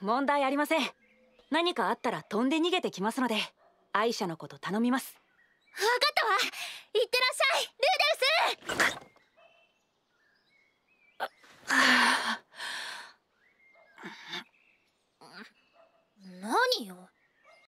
問題ありません何かあったら飛んで逃げてきますので愛車のこと頼みます分かったわいってらっしゃいルーデルス 何よ